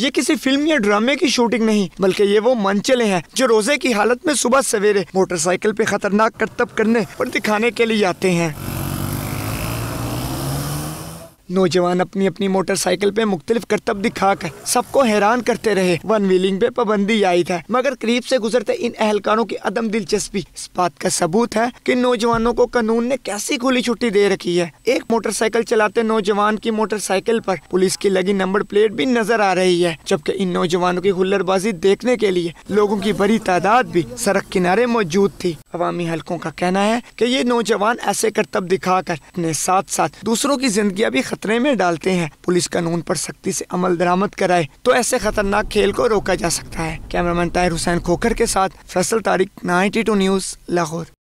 ये किसी फिल्म या ड्रामे की शूटिंग नहीं बल्कि ये वो मंचले हैं जो रोजे की हालत में सुबह सवेरे मोटरसाइकिल पे खतरनाक करतब करने और दिखाने के लिए आते हैं नौजवान अपनी अपनी मोटरसाइकिल पे मुख्तलिफ करतब दिखाकर सबको हैरान करते रहे वन व्हीलिंग पे पाबंदी आई था मगर करीब से गुजरते इन एहलकारों की अदम दिलचस्पी इस बात का सबूत है कि नौजवानों को कानून ने कैसी खुली छुट्टी दे रखी है एक मोटरसाइकिल चलाते नौजवान की मोटरसाइकिल पर पुलिस की लगी नंबर प्लेट भी नजर आ रही है जबकि इन नौजवानों की हुल्लरबाजी देखने के लिए लोगों की बड़ी तादाद भी सड़क किनारे मौजूद थी अवामी हल्कों का कहना है की ये नौजवान ऐसे करतब कर अपने साथ साथ दूसरों की जिंदगी भी खतरे में डालते हैं पुलिस कानून पर सख्ती से अमल दरामद कराए तो ऐसे खतरनाक खेल को रोका जा सकता है कैमरामैन ताहिर हुसैन खोखर के साथ फैसल तारिक नाइन्टी न्यूज लाहौर